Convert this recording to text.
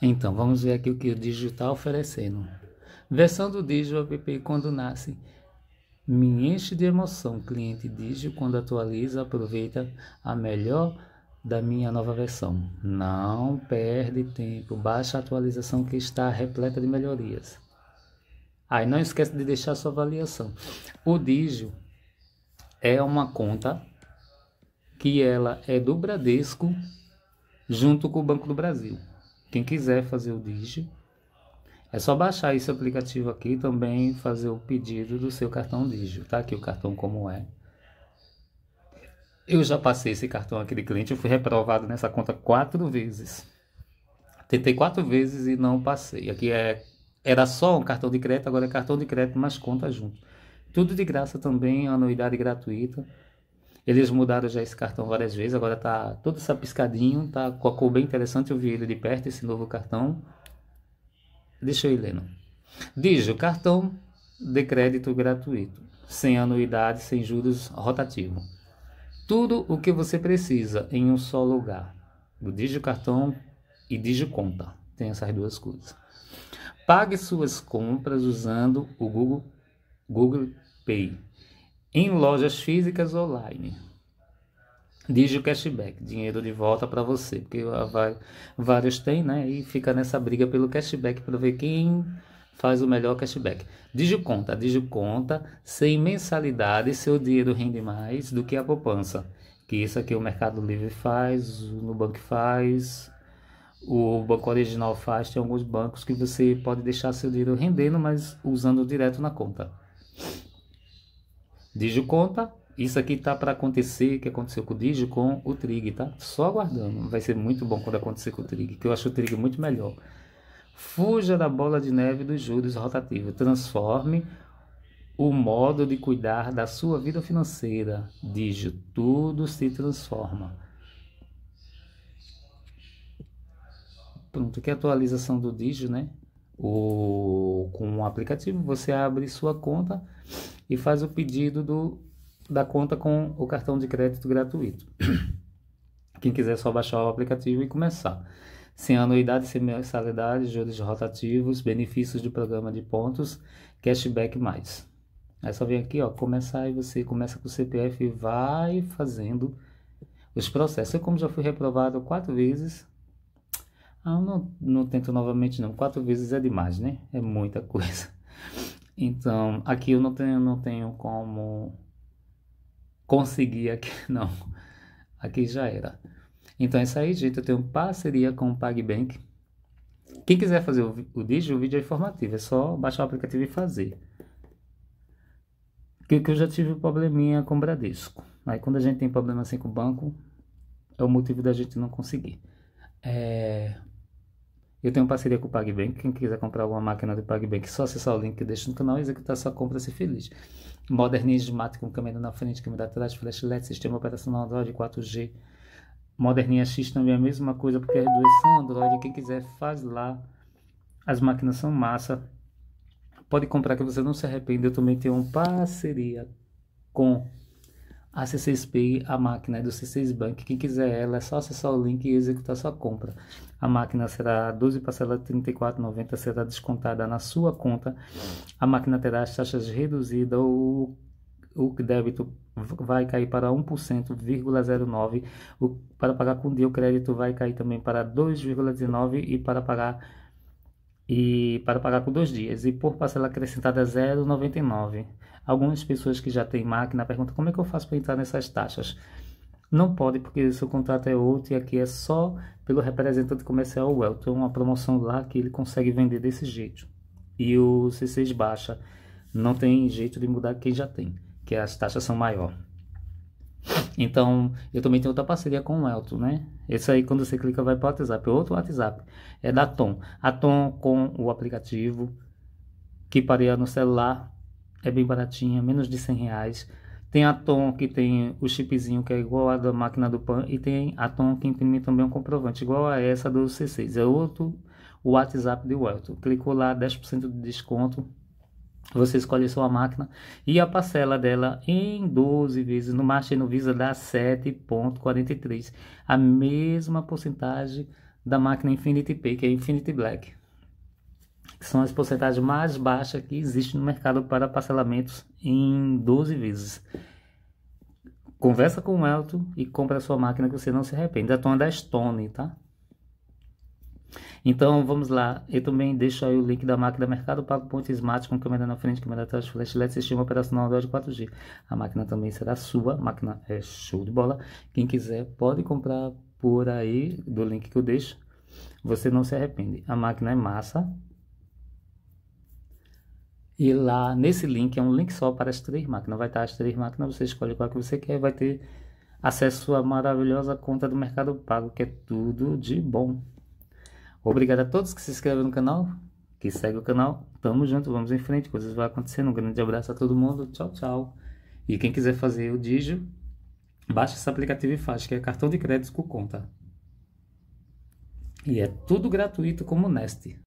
Então, vamos ver aqui o que o Digio está oferecendo. Versão do Digio App quando nasce. Me enche de emoção, cliente Digio, quando atualiza, aproveita a melhor da minha nova versão. Não perde tempo, baixa a atualização que está repleta de melhorias. Aí ah, não esquece de deixar sua avaliação. O Digio é uma conta que ela é do Bradesco junto com o Banco do Brasil. Quem quiser fazer o Digi, é só baixar esse aplicativo aqui e também fazer o pedido do seu cartão Digi. Tá aqui o cartão como é. Eu já passei esse cartão aqui de cliente, eu fui reprovado nessa conta quatro vezes. Tentei quatro vezes e não passei. Aqui é era só um cartão de crédito, agora é cartão de crédito mais conta junto. Tudo de graça também, anuidade gratuita. Eles mudaram já esse cartão várias vezes, agora tá todo sapiscadinho, tá com a cor bem interessante, eu vi ele de perto, esse novo cartão. Deixa eu ir lendo. Diz cartão de crédito gratuito, sem anuidade, sem juros, rotativo. Tudo o que você precisa em um só lugar. O Digio Cartão e Digio Conta. Tem essas duas coisas. Pague suas compras usando o Google, Google Pay em lojas físicas online. Digi cashback, dinheiro de volta para você, porque vários têm, né? E fica nessa briga pelo cashback para ver quem faz o melhor cashback. conta, Digiconta, conta, sem mensalidade, seu dinheiro rende mais do que a poupança. Que isso aqui o Mercado Livre faz, o Nubank faz, o Banco Original faz, tem alguns bancos que você pode deixar seu dinheiro rendendo, mas usando direto na conta. Digio conta, tá? isso aqui tá para acontecer, que aconteceu com o Digio, com o Trig, tá? Só aguardando. Vai ser muito bom quando acontecer com o Trig, que eu acho o Trig muito melhor. Fuja da bola de neve dos juros rotativos. Transforme o modo de cuidar da sua vida financeira. Digio, tudo se transforma. Pronto, que é atualização do Digio, né? O, com o aplicativo, você abre sua conta e faz o pedido do, da conta com o cartão de crédito gratuito. Quem quiser é só baixar o aplicativo e começar. Sem anuidade, sem mensalidade, juros rotativos, benefícios do programa de pontos, cashback mais. é só vir aqui, ó, começar e você começa com o CPF e vai fazendo os processos. Eu como já fui reprovado quatro vezes, ah, não, não tento novamente não. Quatro vezes é demais, né? É muita coisa. Então, aqui eu não tenho, não tenho como conseguir aqui, não. Aqui já era. Então é isso aí, gente. Eu tenho parceria com o PagBank. Quem quiser fazer o, o o vídeo é informativo. É só baixar o aplicativo e fazer. Que, que eu já tive probleminha com o Bradesco. Aí quando a gente tem problema assim com o banco, é o motivo da gente não conseguir. É... Eu tenho parceria com o PagBank. Quem quiser comprar alguma máquina do PagBank, só acessar o link que deixo no canal e executar sua compra se feliz. Smart com câmera na frente, câmera atrás, flash LED, sistema operacional Android 4G. Moderninha X também é a mesma coisa, porque as duas são Android. Quem quiser faz lá. As máquinas são massa. Pode comprar que você não se arrepende. Eu também tenho uma parceria com a C6Pay, a máquina é do C6 Bank. Quem quiser ela, é só acessar o link e executar sua compra. A máquina será 12 parcelas de 34,90 será descontada na sua conta. A máquina terá as taxas reduzidas o o débito vai cair para 1,09, para pagar com dia o crédito vai cair também para 2,19 e para pagar e para pagar com dois dias e por parcela acrescentada 0,99. Algumas pessoas que já têm máquina perguntam como é que eu faço para entrar nessas taxas. Não pode porque seu contrato é outro e aqui é só pelo representante comercial Welton, uma promoção lá que ele consegue vender desse jeito. E o C6 baixa, não tem jeito de mudar quem já tem, que as taxas são maior. Então, eu também tenho outra parceria com o Elton, né? Esse aí, quando você clica, vai para o WhatsApp. Outro WhatsApp é da Tom. A Tom, com o aplicativo que pareia no celular, é bem baratinha, menos de 100 reais. Tem a Tom que tem o chipzinho que é igual a da máquina do PAN e tem a Tom que imprime também um comprovante, igual a essa do C6. É outro o WhatsApp de Welton. Clicou lá, 10% de desconto você escolhe sua máquina e a parcela dela em 12 vezes. No Master no Visa dá 7,43. A mesma porcentagem da máquina Infinity Pay, que é Infinity Black. Que são as porcentagens mais baixas que existem no mercado para parcelamentos em 12 vezes. Conversa com o Elton e compra a sua máquina que você não se arrepende. A então, tona é da Stone, tá? Então vamos lá, eu também deixo aí o link da máquina Mercado Pago Ponte Smart com câmera na frente, câmera atrás, flash LED, sistema operacional Android 4G. A máquina também será sua, a máquina é show de bola. Quem quiser pode comprar por aí do link que eu deixo, você não se arrepende. A máquina é massa. E lá nesse link, é um link só para as três máquinas, vai estar as três máquinas, você escolhe qual que você quer, vai ter acesso à maravilhosa conta do Mercado Pago, que é tudo de bom. Obrigado a todos que se inscreveram no canal, que seguem o canal. Tamo junto, vamos em frente, coisas vão acontecendo. Um grande abraço a todo mundo, tchau, tchau. E quem quiser fazer o Digio, baixa esse aplicativo e faz, que é cartão de crédito com conta. E é tudo gratuito como o Nest.